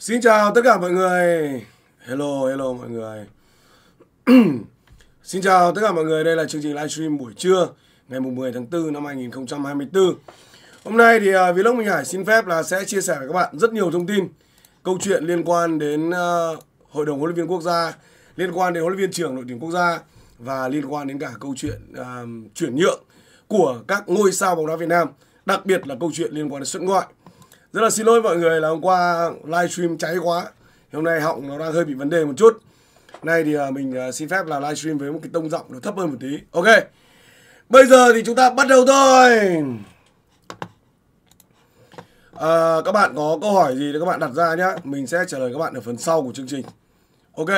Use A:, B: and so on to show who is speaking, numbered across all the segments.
A: Xin chào tất cả mọi người. Hello, hello mọi người. Xin chào tất cả mọi người, đây là chương trình livestream buổi trưa ngày mùng 10 tháng 4 năm 2024. Hôm nay thì uh, Vlog Minh Hải xin phép là sẽ chia sẻ với các bạn rất nhiều thông tin, câu chuyện liên quan đến uh, hội đồng huấn luyện viên quốc gia, liên quan đến huấn luyện viên trưởng đội tuyển quốc gia và liên quan đến cả câu chuyện uh, chuyển nhượng của các ngôi sao bóng đá Việt Nam, đặc biệt là câu chuyện liên quan đến xuất ngoại rất là xin lỗi mọi người là hôm qua livestream cháy quá hôm nay họng nó đang hơi bị vấn đề một chút nay thì à, mình à, xin phép là livestream với một cái tông giọng nó thấp hơn một tí ok bây giờ thì chúng ta bắt đầu thôi à, các bạn có câu hỏi gì thì các bạn đặt ra nhé mình sẽ trả lời các bạn ở phần sau của chương trình ok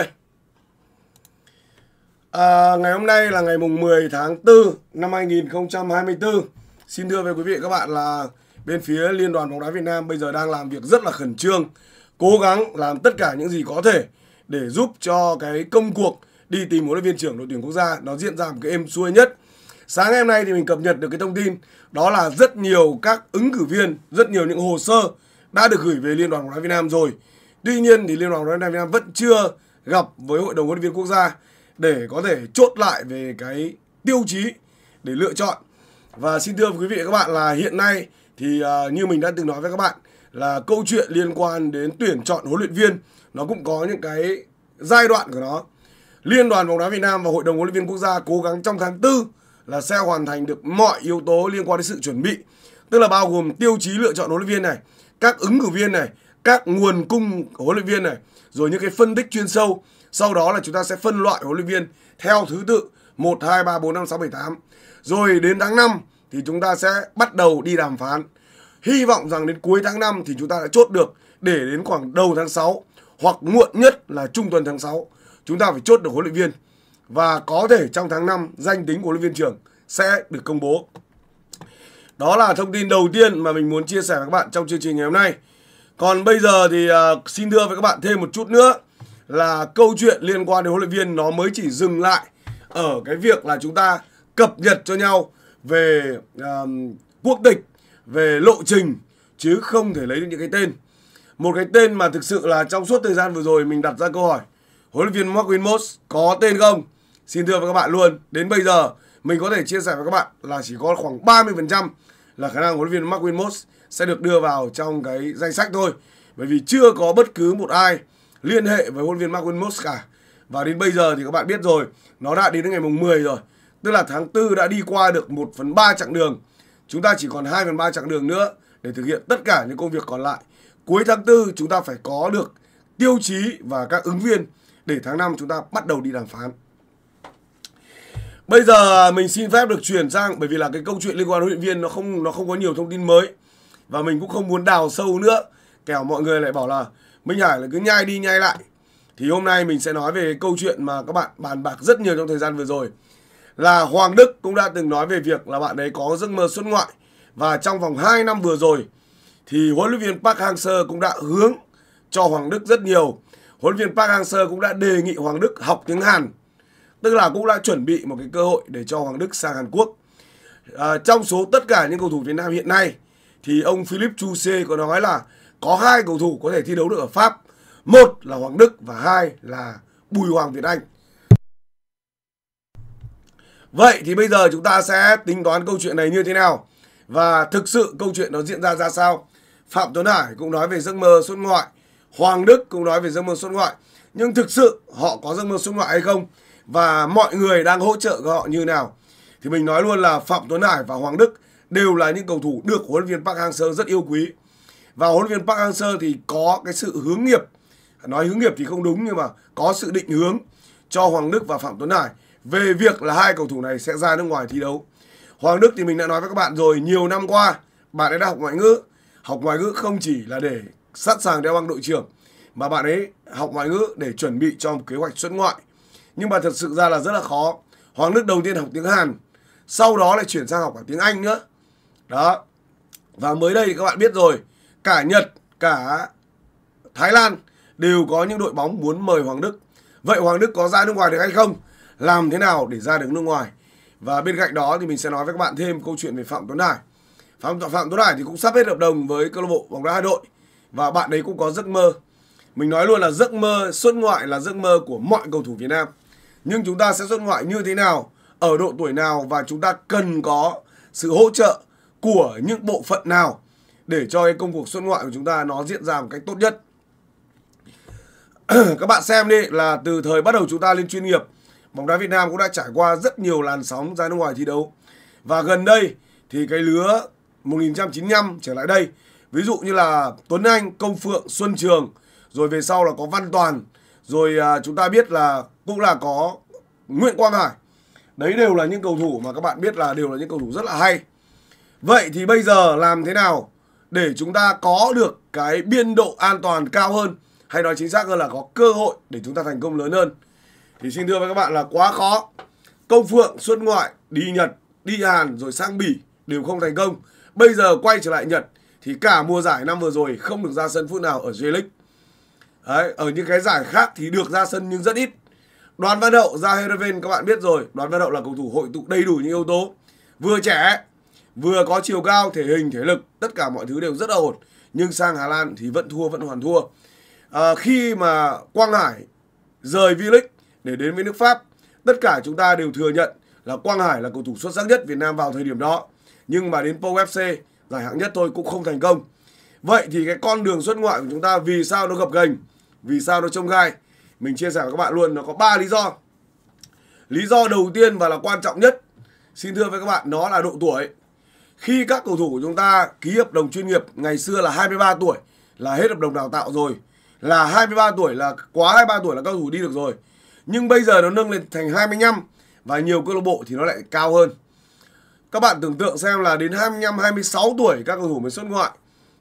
A: à, ngày hôm nay là ngày mùng 10 tháng 4 năm 2024 xin đưa về quý vị các bạn là bên phía Liên đoàn bóng đá Việt Nam bây giờ đang làm việc rất là khẩn trương, cố gắng làm tất cả những gì có thể để giúp cho cái công cuộc đi tìm huấn luyện viên trưởng đội tuyển quốc gia nó diễn ra một cái êm xuôi nhất. Sáng hôm nay thì mình cập nhật được cái thông tin đó là rất nhiều các ứng cử viên, rất nhiều những hồ sơ đã được gửi về Liên đoàn bóng đá Việt Nam rồi. Tuy nhiên thì Liên đoàn bóng đá Việt Nam vẫn chưa gặp với Hội đồng huấn luyện viên quốc gia để có thể chốt lại về cái tiêu chí để lựa chọn. Và xin thưa quý vị và các bạn là hiện nay thì uh, như mình đã từng nói với các bạn là câu chuyện liên quan đến tuyển chọn huấn luyện viên nó cũng có những cái giai đoạn của nó. Liên đoàn bóng đá Việt Nam và Hội đồng huấn luyện viên quốc gia cố gắng trong tháng 4 là sẽ hoàn thành được mọi yếu tố liên quan đến sự chuẩn bị, tức là bao gồm tiêu chí lựa chọn huấn luyện viên này, các ứng cử viên này, các nguồn cung của huấn luyện viên này, rồi những cái phân tích chuyên sâu. Sau đó là chúng ta sẽ phân loại huấn luyện viên theo thứ tự 1 2 3 4 5 6 7 8. Rồi đến tháng 5 thì chúng ta sẽ bắt đầu đi đàm phán. Hy vọng rằng đến cuối tháng 5 thì chúng ta đã chốt được để đến khoảng đầu tháng 6 hoặc muộn nhất là trung tuần tháng 6 chúng ta phải chốt được huấn luyện viên và có thể trong tháng 5 danh tính của huấn luyện viên trưởng sẽ được công bố. Đó là thông tin đầu tiên mà mình muốn chia sẻ với các bạn trong chương trình ngày hôm nay. Còn bây giờ thì à, xin thưa với các bạn thêm một chút nữa là câu chuyện liên quan đến huấn luyện viên nó mới chỉ dừng lại ở cái việc là chúng ta cập nhật cho nhau về uh, quốc tịch về lộ trình chứ không thể lấy được những cái tên một cái tên mà thực sự là trong suốt thời gian vừa rồi mình đặt ra câu hỏi huấn luyện viên Mark Wilmot có tên không xin thưa với các bạn luôn đến bây giờ mình có thể chia sẻ với các bạn là chỉ có khoảng 30% là khả năng huấn luyện viên Mark Wilmot sẽ được đưa vào trong cái danh sách thôi bởi vì chưa có bất cứ một ai liên hệ với huấn luyện viên Mark Wilmot cả và đến bây giờ thì các bạn biết rồi nó đã đến đến ngày mùng 10 rồi Tức là tháng 4 đã đi qua được 1 phần 3 chặng đường. Chúng ta chỉ còn 2 phần 3 chặng đường nữa để thực hiện tất cả những công việc còn lại. Cuối tháng 4 chúng ta phải có được tiêu chí và các ứng viên để tháng 5 chúng ta bắt đầu đi đàm phán. Bây giờ mình xin phép được chuyển sang bởi vì là cái câu chuyện liên quan đến huấn luyện viên nó không nó không có nhiều thông tin mới và mình cũng không muốn đào sâu nữa. Kẻo mọi người lại bảo là Minh Hải là cứ nhai đi nhai lại. Thì hôm nay mình sẽ nói về câu chuyện mà các bạn bàn bạc rất nhiều trong thời gian vừa rồi là Hoàng Đức cũng đã từng nói về việc là bạn ấy có giấc mơ xuất ngoại và trong vòng 2 năm vừa rồi thì huấn luyện viên Park Hang-seo cũng đã hướng cho Hoàng Đức rất nhiều. Huấn luyện viên Park Hang-seo cũng đã đề nghị Hoàng Đức học tiếng Hàn. Tức là cũng đã chuẩn bị một cái cơ hội để cho Hoàng Đức sang Hàn Quốc. À, trong số tất cả những cầu thủ Việt Nam hiện nay thì ông Philip Chu C có nói là có hai cầu thủ có thể thi đấu được ở Pháp. Một là Hoàng Đức và hai là Bùi Hoàng Việt Anh. Vậy thì bây giờ chúng ta sẽ tính toán câu chuyện này như thế nào và thực sự câu chuyện nó diễn ra ra sao. Phạm Tuấn Hải cũng nói về giấc mơ xuất ngoại, Hoàng Đức cũng nói về giấc mơ xuất ngoại. Nhưng thực sự họ có giấc mơ xuất ngoại hay không và mọi người đang hỗ trợ họ như nào. Thì mình nói luôn là Phạm Tuấn Hải và Hoàng Đức đều là những cầu thủ được huấn luyện viên Park Hang-seo rất yêu quý. Và huấn luyện viên Park Hang-seo thì có cái sự hướng nghiệp, nói hướng nghiệp thì không đúng nhưng mà có sự định hướng cho Hoàng Đức và Phạm Tuấn Hải về việc là hai cầu thủ này sẽ ra nước ngoài thi đấu. Hoàng Đức thì mình đã nói với các bạn rồi, nhiều năm qua bạn ấy đã học ngoại ngữ. Học ngoại ngữ không chỉ là để sẵn sàng đeo băng đội trưởng mà bạn ấy học ngoại ngữ để chuẩn bị cho một kế hoạch xuất ngoại. Nhưng mà thật sự ra là rất là khó. Hoàng Đức đầu tiên học tiếng Hàn, sau đó lại chuyển sang học cả tiếng Anh nữa. Đó. Và mới đây thì các bạn biết rồi, cả Nhật, cả Thái Lan đều có những đội bóng muốn mời Hoàng Đức. Vậy Hoàng Đức có ra nước ngoài được hay không? làm thế nào để ra được nước ngoài và bên cạnh đó thì mình sẽ nói với các bạn thêm câu chuyện về Phạm Tuấn Hải Phạm Phạm Tuấn Hải thì cũng sắp hết hợp đồng với câu lạc bộ bóng đá Hà Nội và bạn đấy cũng có giấc mơ mình nói luôn là giấc mơ xuất ngoại là giấc mơ của mọi cầu thủ Việt Nam nhưng chúng ta sẽ xuất ngoại như thế nào ở độ tuổi nào và chúng ta cần có sự hỗ trợ của những bộ phận nào để cho cái công cuộc xuất ngoại của chúng ta nó diễn ra một cách tốt nhất các bạn xem đi là từ thời bắt đầu chúng ta lên chuyên nghiệp bóng đá Việt Nam cũng đã trải qua rất nhiều làn sóng ra nước ngoài thi đấu. Và gần đây thì cái lứa 1995 trở lại đây, ví dụ như là Tuấn Anh, Công Phượng, Xuân Trường, rồi về sau là có Văn Toàn, rồi à, chúng ta biết là cũng là có Nguyễn Quang Hải. Đấy đều là những cầu thủ mà các bạn biết là đều là những cầu thủ rất là hay. Vậy thì bây giờ làm thế nào để chúng ta có được cái biên độ an toàn cao hơn hay nói chính xác hơn là có cơ hội để chúng ta thành công lớn hơn thì xin thưa với các bạn là quá khó công phượng xuất ngoại đi nhật đi hàn rồi sang bỉ đều không thành công bây giờ quay trở lại nhật thì cả mùa giải năm vừa rồi không được ra sân phút nào ở J League Đấy, ở những cái giải khác thì được ra sân nhưng rất ít Đoàn Văn Hậu ra Heerenveen các bạn biết rồi Đoàn Văn Hậu là cầu thủ hội tụ đầy đủ những yếu tố Vừa trẻ, vừa có chiều cao, thể hình, thể lực Tất cả mọi thứ đều rất là ổn Nhưng sang Hà Lan thì vẫn thua, vẫn hoàn thua à, Khi mà Quang Hải rời V-League để đến với nước Pháp. Tất cả chúng ta đều thừa nhận là Quang Hải là cầu thủ xuất sắc nhất Việt Nam vào thời điểm đó. Nhưng mà đến Pro FC giải hạng nhất thôi cũng không thành công. Vậy thì cái con đường xuất ngoại của chúng ta vì sao nó gập ghềnh, vì sao nó trông gai? Mình chia sẻ với các bạn luôn nó có 3 lý do. Lý do đầu tiên và là quan trọng nhất, xin thưa với các bạn, nó là độ tuổi. Khi các cầu thủ của chúng ta ký hợp đồng chuyên nghiệp ngày xưa là 23 tuổi là hết hợp đồng đào tạo rồi, là 23 tuổi là quá 23 tuổi là các cầu thủ đi được rồi nhưng bây giờ nó nâng lên thành 25 và nhiều câu lạc bộ thì nó lại cao hơn. Các bạn tưởng tượng xem là đến 25 26 tuổi các cầu thủ mới xuất ngoại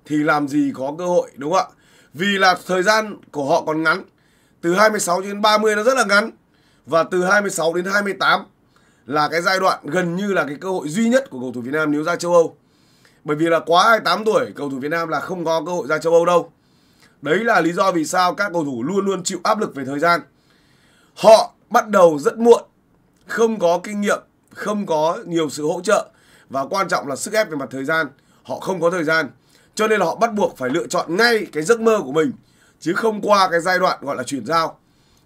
A: thì làm gì có cơ hội đúng không ạ? Vì là thời gian của họ còn ngắn. Từ 26 đến 30 nó rất là ngắn và từ 26 đến 28 là cái giai đoạn gần như là cái cơ hội duy nhất của cầu thủ Việt Nam nếu ra châu Âu. Bởi vì là quá 28 tuổi cầu thủ Việt Nam là không có cơ hội ra châu Âu đâu. Đấy là lý do vì sao các cầu thủ luôn luôn chịu áp lực về thời gian họ bắt đầu rất muộn không có kinh nghiệm không có nhiều sự hỗ trợ và quan trọng là sức ép về mặt thời gian họ không có thời gian cho nên là họ bắt buộc phải lựa chọn ngay cái giấc mơ của mình chứ không qua cái giai đoạn gọi là chuyển giao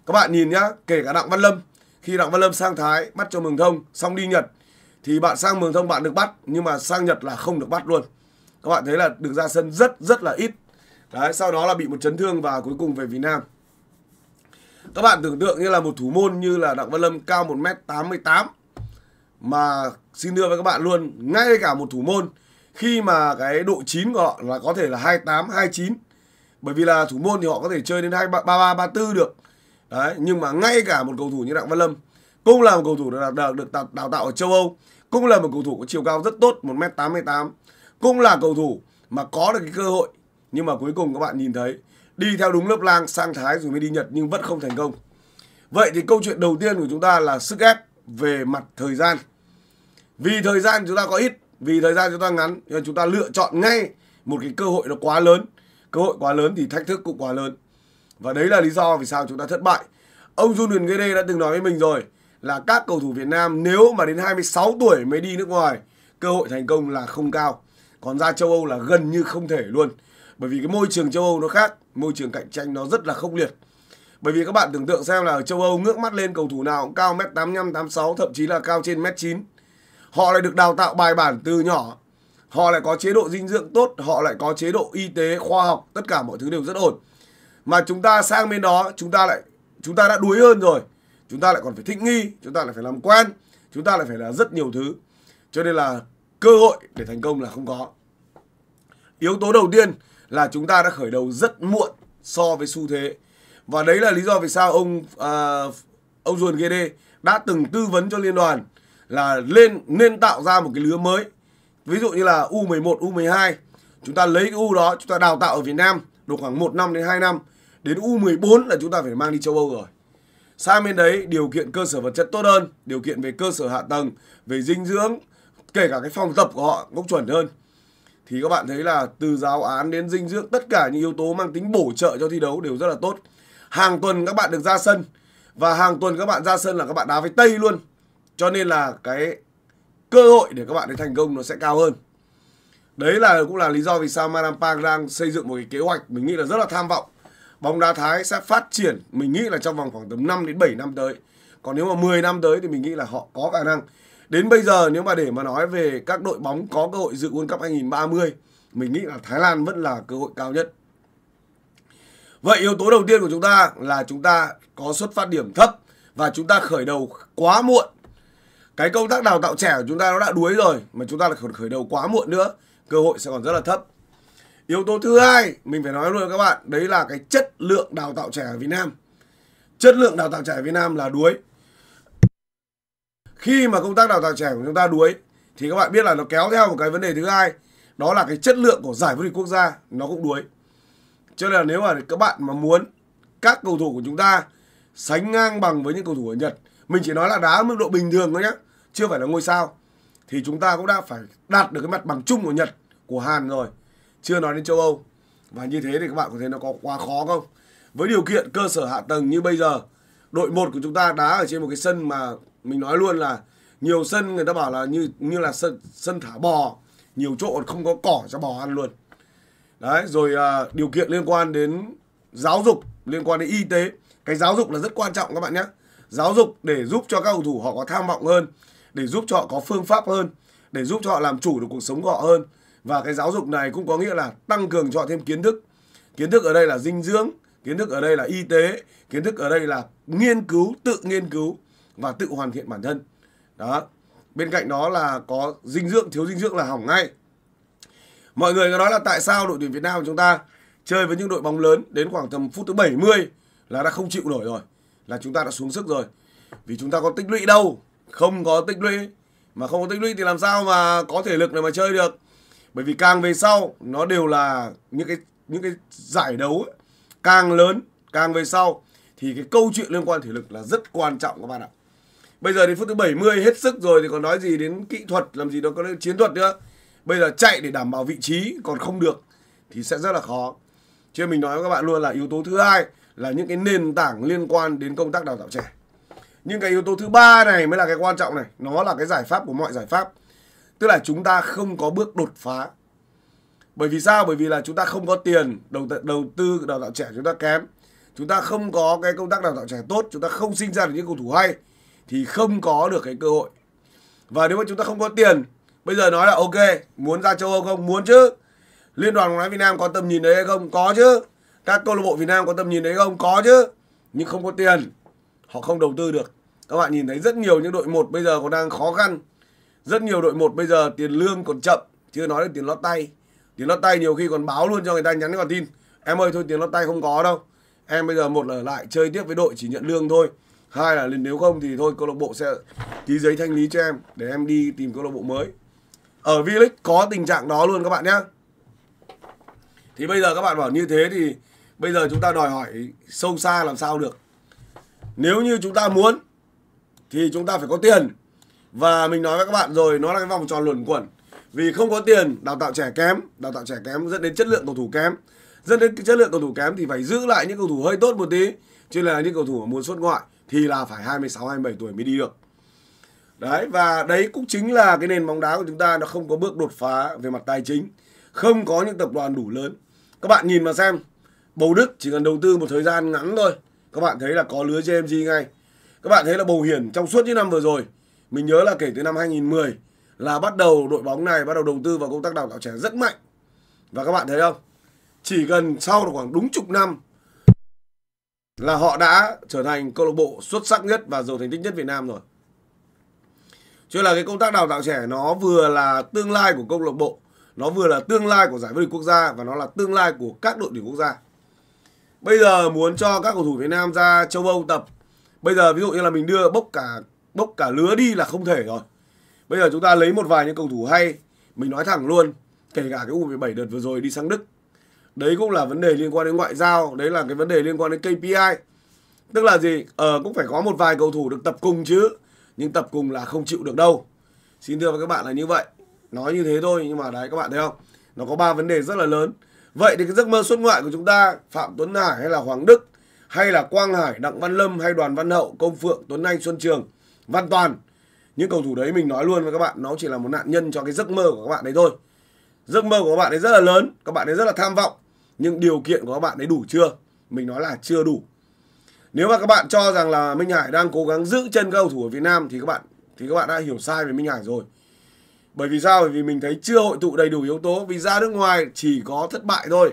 A: các bạn nhìn nhá kể cả đặng văn lâm khi đặng văn lâm sang thái bắt cho mường thông xong đi nhật thì bạn sang mường thông bạn được bắt nhưng mà sang nhật là không được bắt luôn các bạn thấy là được ra sân rất rất là ít đấy sau đó là bị một chấn thương và cuối cùng về việt nam các bạn tưởng tượng như là một thủ môn như là Đặng Văn Lâm cao 1m88 mà xin đưa với các bạn luôn ngay cả một thủ môn khi mà cái độ chín của họ là có thể là 28, 29 bởi vì là thủ môn thì họ có thể chơi đến 23, 33, 34 được đấy nhưng mà ngay cả một cầu thủ như Đặng Văn Lâm cũng là một cầu thủ được đào, được đào tạo ở châu Âu cũng là một cầu thủ có chiều cao rất tốt 1m88 cũng là cầu thủ mà có được cái cơ hội nhưng mà cuối cùng các bạn nhìn thấy đi theo đúng lớp lang sang Thái rồi mới đi Nhật nhưng vẫn không thành công. Vậy thì câu chuyện đầu tiên của chúng ta là sức ép về mặt thời gian. Vì thời gian chúng ta có ít, vì thời gian chúng ta ngắn nên chúng ta lựa chọn ngay một cái cơ hội nó quá lớn. Cơ hội quá lớn thì thách thức cũng quá lớn. Và đấy là lý do vì sao chúng ta thất bại. Ông Julian Gede đã từng nói với mình rồi là các cầu thủ Việt Nam nếu mà đến 26 tuổi mới đi nước ngoài, cơ hội thành công là không cao. Còn ra châu Âu là gần như không thể luôn. Bởi vì cái môi trường châu Âu nó khác, môi trường cạnh tranh nó rất là khốc liệt. Bởi vì các bạn tưởng tượng xem là ở châu Âu ngước mắt lên cầu thủ nào cũng cao 1m85, 86, thậm chí là cao trên 1m9. Họ lại được đào tạo bài bản từ nhỏ. Họ lại có chế độ dinh dưỡng tốt, họ lại có chế độ y tế, khoa học, tất cả mọi thứ đều rất ổn. Mà chúng ta sang bên đó, chúng ta lại chúng ta đã đuối hơn rồi. Chúng ta lại còn phải thích nghi, chúng ta lại phải làm quen, chúng ta lại phải là rất nhiều thứ. Cho nên là cơ hội để thành công là không có. Yếu tố đầu tiên là chúng ta đã khởi đầu rất muộn so với xu thế và đấy là lý do vì sao ông à, ông Duẩn GD đã từng tư vấn cho liên đoàn là lên nên tạo ra một cái lứa mới ví dụ như là U11 U12 chúng ta lấy cái U đó chúng ta đào tạo ở Việt Nam được khoảng 1 năm đến 2 năm đến U14 là chúng ta phải mang đi châu Âu rồi sang bên đấy điều kiện cơ sở vật chất tốt hơn điều kiện về cơ sở hạ tầng về dinh dưỡng kể cả cái phòng tập của họ cũng chuẩn hơn thì các bạn thấy là từ giáo án đến dinh dưỡng tất cả những yếu tố mang tính bổ trợ cho thi đấu đều rất là tốt hàng tuần các bạn được ra sân và hàng tuần các bạn ra sân là các bạn đá với tây luôn cho nên là cái cơ hội để các bạn ấy thành công nó sẽ cao hơn đấy là cũng là lý do vì sao Madam Park đang xây dựng một cái kế hoạch mình nghĩ là rất là tham vọng bóng đá Thái sẽ phát triển mình nghĩ là trong vòng khoảng tầm 5 đến 7 năm tới còn nếu mà 10 năm tới thì mình nghĩ là họ có khả năng đến bây giờ nếu mà để mà nói về các đội bóng có cơ hội dự World Cup 2030 mình nghĩ là Thái Lan vẫn là cơ hội cao nhất vậy yếu tố đầu tiên của chúng ta là chúng ta có xuất phát điểm thấp và chúng ta khởi đầu quá muộn cái công tác đào tạo trẻ của chúng ta nó đã đuối rồi mà chúng ta lại khởi đầu quá muộn nữa cơ hội sẽ còn rất là thấp yếu tố thứ hai mình phải nói luôn các bạn đấy là cái chất lượng đào tạo trẻ ở Việt Nam chất lượng đào tạo trẻ ở Việt Nam là đuối khi mà công tác đào tạo trẻ của chúng ta đuối thì các bạn biết là nó kéo theo một cái vấn đề thứ hai đó là cái chất lượng của giải vô địch quốc gia nó cũng đuối cho nên là nếu mà các bạn mà muốn các cầu thủ của chúng ta sánh ngang bằng với những cầu thủ ở Nhật mình chỉ nói là đá mức độ bình thường thôi nhé chưa phải là ngôi sao thì chúng ta cũng đã phải đạt được cái mặt bằng chung của Nhật của Hàn rồi chưa nói đến châu Âu và như thế thì các bạn có thấy nó có quá khó không với điều kiện cơ sở hạ tầng như bây giờ đội một của chúng ta đá ở trên một cái sân mà mình nói luôn là nhiều sân người ta bảo là như như là sân sân thả bò nhiều chỗ không có cỏ cho bò ăn luôn đấy rồi à, điều kiện liên quan đến giáo dục liên quan đến y tế cái giáo dục là rất quan trọng các bạn nhé giáo dục để giúp cho các cầu thủ họ có tham vọng hơn để giúp cho họ có phương pháp hơn để giúp cho họ làm chủ được cuộc sống của họ hơn và cái giáo dục này cũng có nghĩa là tăng cường cho họ thêm kiến thức kiến thức ở đây là dinh dưỡng kiến thức ở đây là y tế kiến thức ở đây là nghiên cứu tự nghiên cứu và tự hoàn thiện bản thân đó bên cạnh đó là có dinh dưỡng thiếu dinh dưỡng là hỏng ngay mọi người nói là tại sao đội tuyển Việt Nam của chúng ta chơi với những đội bóng lớn đến khoảng tầm phút thứ 70 là đã không chịu nổi rồi là chúng ta đã xuống sức rồi vì chúng ta có tích lũy đâu không có tích lũy mà không có tích lũy thì làm sao mà có thể lực để mà chơi được bởi vì càng về sau nó đều là những cái những cái giải đấu ấy, càng lớn càng về sau thì cái câu chuyện liên quan thể lực là rất quan trọng các bạn ạ Bây giờ đến phút thứ 70 hết sức rồi thì còn nói gì đến kỹ thuật, làm gì đó có chiến thuật nữa. Bây giờ chạy để đảm bảo vị trí còn không được thì sẽ rất là khó. Chứ mình nói với các bạn luôn là yếu tố thứ hai là những cái nền tảng liên quan đến công tác đào tạo trẻ. Nhưng cái yếu tố thứ ba này mới là cái quan trọng này, nó là cái giải pháp của mọi giải pháp. Tức là chúng ta không có bước đột phá. Bởi vì sao? Bởi vì là chúng ta không có tiền đầu đầu tư đào tạo trẻ chúng ta kém. Chúng ta không có cái công tác đào tạo trẻ tốt, chúng ta không sinh ra được những cầu thủ hay thì không có được cái cơ hội và nếu mà chúng ta không có tiền bây giờ nói là ok muốn ra châu âu không muốn chứ liên đoàn bóng đá việt nam có tầm nhìn đấy hay không có chứ các câu lạc bộ việt nam có tầm nhìn đấy không có chứ nhưng không có tiền họ không đầu tư được các bạn nhìn thấy rất nhiều những đội một bây giờ còn đang khó khăn rất nhiều đội một bây giờ tiền lương còn chậm chưa nói đến tiền lót tay tiền lót tay nhiều khi còn báo luôn cho người ta nhắn vào tin em ơi thôi tiền lót tay không có đâu em bây giờ một là lại chơi tiếp với đội chỉ nhận lương thôi hai là nếu không thì thôi câu lạc bộ sẽ ký giấy thanh lý cho em để em đi tìm câu lạc bộ mới ở V League có tình trạng đó luôn các bạn nhé thì bây giờ các bạn bảo như thế thì bây giờ chúng ta đòi hỏi sâu xa làm sao được nếu như chúng ta muốn thì chúng ta phải có tiền và mình nói với các bạn rồi nó là cái vòng tròn luẩn quẩn vì không có tiền đào tạo trẻ kém đào tạo trẻ kém dẫn đến chất lượng cầu thủ kém dẫn đến chất lượng cầu thủ kém thì phải giữ lại những cầu thủ hơi tốt một tí chứ là những cầu thủ muốn xuất ngoại thì là phải 26 27 tuổi mới đi được. Đấy và đấy cũng chính là cái nền bóng đá của chúng ta nó không có bước đột phá về mặt tài chính, không có những tập đoàn đủ lớn. Các bạn nhìn mà xem, Bầu Đức chỉ cần đầu tư một thời gian ngắn thôi, các bạn thấy là có lứa JMG ngay. Các bạn thấy là Bầu Hiển trong suốt những năm vừa rồi, mình nhớ là kể từ năm 2010 là bắt đầu đội bóng này bắt đầu đầu tư vào công tác đào tạo trẻ rất mạnh. Và các bạn thấy không? Chỉ cần sau khoảng đúng chục năm là họ đã trở thành câu lạc bộ xuất sắc nhất và giàu thành tích nhất Việt Nam rồi. Cho là cái công tác đào tạo trẻ nó vừa là tương lai của câu lạc bộ, nó vừa là tương lai của giải vô địch quốc gia và nó là tương lai của các đội tuyển quốc gia. Bây giờ muốn cho các cầu thủ Việt Nam ra châu Âu tập, bây giờ ví dụ như là mình đưa bốc cả bốc cả lứa đi là không thể rồi. Bây giờ chúng ta lấy một vài những cầu thủ hay, mình nói thẳng luôn, kể cả cái U17 đợt vừa rồi đi sang Đức đấy cũng là vấn đề liên quan đến ngoại giao đấy là cái vấn đề liên quan đến KPI tức là gì ờ cũng phải có một vài cầu thủ được tập cùng chứ nhưng tập cùng là không chịu được đâu xin thưa với các bạn là như vậy nói như thế thôi nhưng mà đấy các bạn thấy không nó có ba vấn đề rất là lớn vậy thì cái giấc mơ xuất ngoại của chúng ta phạm tuấn hải hay là hoàng đức hay là quang hải đặng văn lâm hay đoàn văn hậu công phượng tuấn anh xuân trường văn toàn những cầu thủ đấy mình nói luôn với các bạn nó chỉ là một nạn nhân cho cái giấc mơ của các bạn đấy thôi giấc mơ của các bạn ấy rất là lớn các bạn ấy rất là tham vọng nhưng điều kiện của các bạn ấy đủ chưa mình nói là chưa đủ nếu mà các bạn cho rằng là Minh Hải đang cố gắng giữ chân các cầu thủ ở Việt Nam thì các bạn thì các bạn đã hiểu sai về Minh Hải rồi bởi vì sao bởi vì mình thấy chưa hội tụ đầy đủ yếu tố vì ra nước ngoài chỉ có thất bại thôi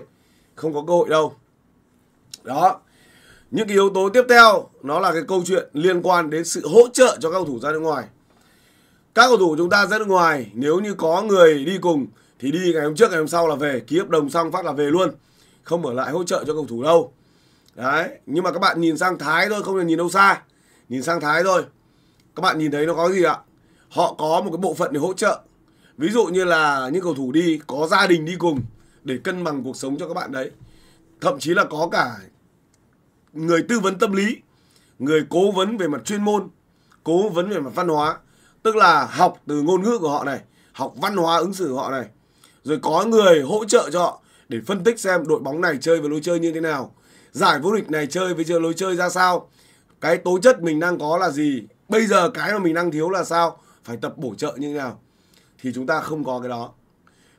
A: không có cơ hội đâu đó những cái yếu tố tiếp theo nó là cái câu chuyện liên quan đến sự hỗ trợ cho các cầu thủ ra nước ngoài các cầu thủ chúng ta ra nước ngoài nếu như có người đi cùng thì đi ngày hôm trước ngày hôm sau là về ký hợp đồng xong phát là về luôn không ở lại hỗ trợ cho cầu thủ đâu đấy nhưng mà các bạn nhìn sang thái thôi không nên nhìn đâu xa nhìn sang thái thôi các bạn nhìn thấy nó có gì ạ họ có một cái bộ phận để hỗ trợ ví dụ như là những cầu thủ đi có gia đình đi cùng để cân bằng cuộc sống cho các bạn đấy thậm chí là có cả người tư vấn tâm lý người cố vấn về mặt chuyên môn cố vấn về mặt văn hóa tức là học từ ngôn ngữ của họ này học văn hóa ứng xử của họ này rồi có người hỗ trợ cho họ để phân tích xem đội bóng này chơi với lối chơi như thế nào giải vô địch này chơi với lối chơi ra sao cái tố chất mình đang có là gì bây giờ cái mà mình đang thiếu là sao phải tập bổ trợ như thế nào thì chúng ta không có cái đó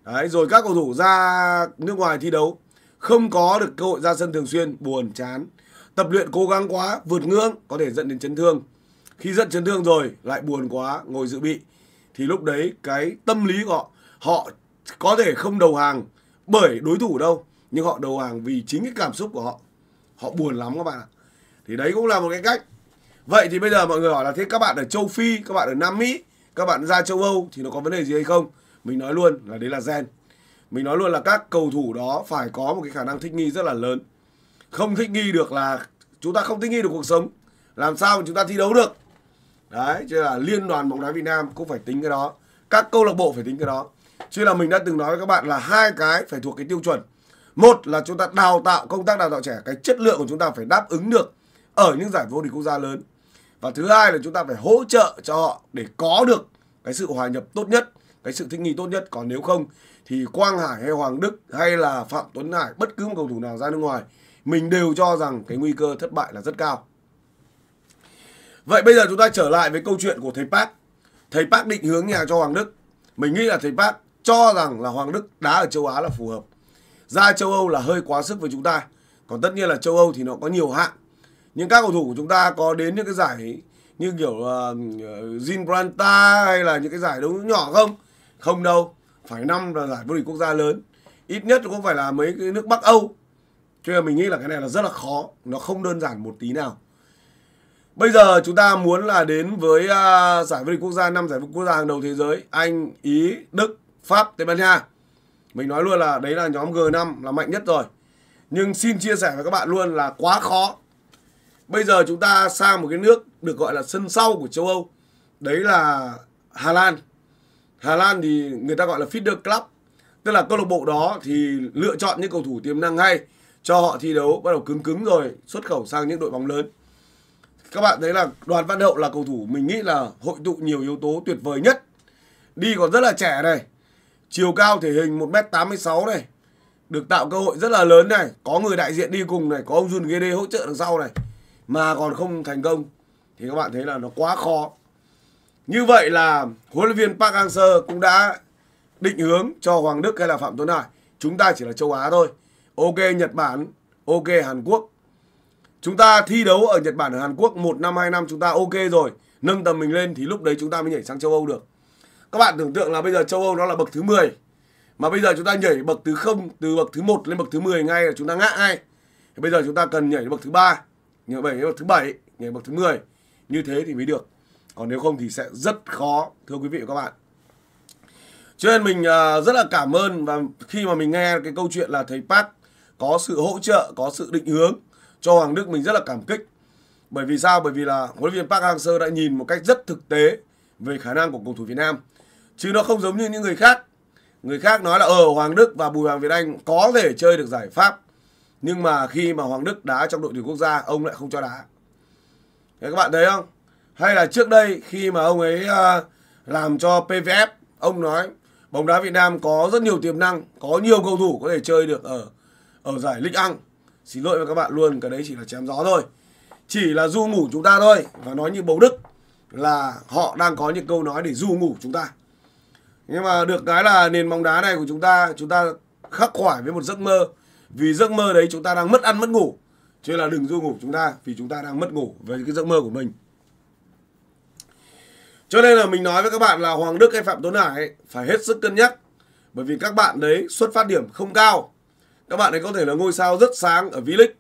A: đấy rồi các cầu thủ ra nước ngoài thi đấu không có được cơ hội ra sân thường xuyên buồn chán tập luyện cố gắng quá vượt ngưỡng có thể dẫn đến chấn thương khi dẫn chấn thương rồi lại buồn quá ngồi dự bị thì lúc đấy cái tâm lý của họ họ có thể không đầu hàng bởi đối thủ đâu nhưng họ đầu hàng vì chính cái cảm xúc của họ họ buồn lắm các bạn ạ thì đấy cũng là một cái cách vậy thì bây giờ mọi người hỏi là thế các bạn ở châu phi các bạn ở nam mỹ các bạn ra châu âu thì nó có vấn đề gì hay không mình nói luôn là đấy là gen mình nói luôn là các cầu thủ đó phải có một cái khả năng thích nghi rất là lớn không thích nghi được là chúng ta không thích nghi được cuộc sống làm sao chúng ta thi đấu được đấy cho là liên đoàn bóng đá việt nam cũng phải tính cái đó các câu lạc bộ phải tính cái đó Chứ là mình đã từng nói với các bạn là hai cái phải thuộc cái tiêu chuẩn. Một là chúng ta đào tạo công tác đào tạo trẻ cái chất lượng của chúng ta phải đáp ứng được ở những giải vô địch quốc gia lớn. Và thứ hai là chúng ta phải hỗ trợ cho họ để có được cái sự hòa nhập tốt nhất, cái sự thích nghi tốt nhất. Còn nếu không thì Quang Hải hay Hoàng Đức hay là Phạm Tuấn Hải, bất cứ một cầu thủ nào ra nước ngoài, mình đều cho rằng cái nguy cơ thất bại là rất cao. Vậy bây giờ chúng ta trở lại với câu chuyện của thầy Park. Thầy Park định hướng nhà cho Hoàng Đức. Mình nghĩ là thầy Park cho rằng là Hoàng Đức đá ở châu Á là phù hợp. Ra châu Âu là hơi quá sức với chúng ta. Còn tất nhiên là châu Âu thì nó có nhiều hạng. Nhưng các cầu thủ của chúng ta có đến những cái giải như kiểu uh, hay là những cái giải đấu nhỏ không? Không đâu, phải năm là giải vô địch quốc gia lớn. Ít nhất cũng phải là mấy cái nước Bắc Âu. Cho nên mình nghĩ là cái này là rất là khó, nó không đơn giản một tí nào. Bây giờ chúng ta muốn là đến với uh, giải vô địch quốc gia, năm giải vô địch quốc gia hàng đầu thế giới, Anh, Ý, Đức, Pháp, Tây Ban Nha. Mình nói luôn là đấy là nhóm G5 là mạnh nhất rồi. Nhưng xin chia sẻ với các bạn luôn là quá khó. Bây giờ chúng ta sang một cái nước được gọi là sân sau của châu Âu. Đấy là Hà Lan. Hà Lan thì người ta gọi là feeder club. Tức là câu lạc bộ đó thì lựa chọn những cầu thủ tiềm năng hay cho họ thi đấu bắt đầu cứng cứng rồi xuất khẩu sang những đội bóng lớn. Các bạn thấy là Đoàn Văn Hậu là cầu thủ mình nghĩ là hội tụ nhiều yếu tố tuyệt vời nhất. Đi còn rất là trẻ này, Chiều cao thể hình 1m86 này. Được tạo cơ hội rất là lớn này. Có người đại diện đi cùng này. Có ông Jun Ghede hỗ trợ đằng sau này. Mà còn không thành công. Thì các bạn thấy là nó quá khó. Như vậy là huấn luyện viên Park Hang-seo cũng đã định hướng cho Hoàng Đức hay là Phạm Tuấn Hải. Chúng ta chỉ là châu Á thôi. Ok Nhật Bản, ok Hàn Quốc. Chúng ta thi đấu ở Nhật Bản ở Hàn Quốc 1 năm 2 năm chúng ta ok rồi. Nâng tầm mình lên thì lúc đấy chúng ta mới nhảy sang châu Âu được. Các bạn tưởng tượng là bây giờ châu Âu nó là bậc thứ 10 mà bây giờ chúng ta nhảy bậc thứ không từ bậc thứ 1 lên bậc thứ 10 ngay là chúng ta ngã ngay. Thì bây giờ chúng ta cần nhảy bậc thứ 3, nhảy bảy bậc thứ 7, nhảy bậc thứ 10. Như thế thì mới được. Còn nếu không thì sẽ rất khó thưa quý vị và các bạn. Cho nên mình à, rất là cảm ơn và khi mà mình nghe cái câu chuyện là thầy Park có sự hỗ trợ, có sự định hướng cho Hoàng Đức mình rất là cảm kích. Bởi vì sao? Bởi vì là huấn luyện viên Park Hang-seo đã nhìn một cách rất thực tế về khả năng của cầu thủ Việt Nam chứ nó không giống như những người khác người khác nói là ở ờ, Hoàng Đức và Bùi Hoàng Việt Anh có thể chơi được giải pháp nhưng mà khi mà Hoàng Đức đá trong đội tuyển quốc gia ông lại không cho đá các bạn thấy không hay là trước đây khi mà ông ấy ờ, làm cho PVF ông nói bóng đá Việt Nam có rất nhiều tiềm năng có nhiều cầu thủ có thể chơi được ở ở giải League Anh xin lỗi với các bạn luôn cái đấy chỉ là chém gió thôi chỉ là du ngủ chúng ta thôi và nói như bầu Đức là họ đang có những câu nói để du ngủ chúng ta nhưng mà được cái là nền bóng đá này của chúng ta chúng ta khắc khoải với một giấc mơ vì giấc mơ đấy chúng ta đang mất ăn mất ngủ chứ là đừng du ngủ chúng ta vì chúng ta đang mất ngủ về cái giấc mơ của mình cho nên là mình nói với các bạn là Hoàng Đức hay Phạm Tuấn Hải phải hết sức cân nhắc bởi vì các bạn đấy xuất phát điểm không cao các bạn ấy có thể là ngôi sao rất sáng ở V-League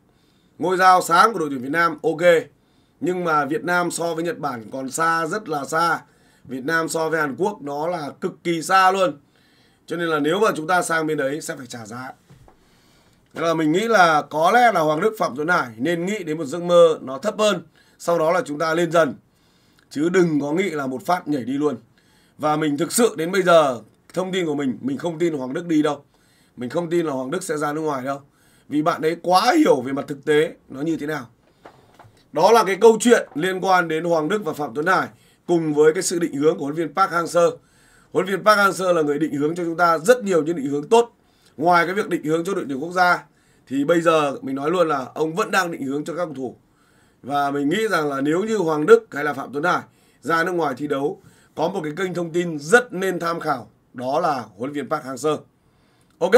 A: ngôi sao sáng của đội tuyển Việt Nam ok nhưng mà Việt Nam so với Nhật Bản còn xa rất là xa Việt Nam so với Hàn Quốc nó là cực kỳ xa luôn cho nên là nếu mà chúng ta sang bên đấy sẽ phải trả giá Thế là mình nghĩ là có lẽ là Hoàng Đức Phạm Tuấn Hải nên nghĩ đến một giấc mơ nó thấp hơn sau đó là chúng ta lên dần chứ đừng có nghĩ là một phát nhảy đi luôn và mình thực sự đến bây giờ thông tin của mình mình không tin Hoàng Đức đi đâu mình không tin là Hoàng Đức sẽ ra nước ngoài đâu vì bạn ấy quá hiểu về mặt thực tế nó như thế nào đó là cái câu chuyện liên quan đến Hoàng Đức và Phạm Tuấn Hải cùng với cái sự định hướng của huấn viên Park Hang-seo. Huấn viên Park Hang-seo là người định hướng cho chúng ta rất nhiều những định hướng tốt. Ngoài cái việc định hướng cho đội tuyển quốc gia thì bây giờ mình nói luôn là ông vẫn đang định hướng cho các cầu thủ. Và mình nghĩ rằng là nếu như Hoàng Đức hay là Phạm Tuấn Hải ra nước ngoài thi đấu có một cái kênh thông tin rất nên tham khảo đó là huấn viên Park Hang-seo. Ok.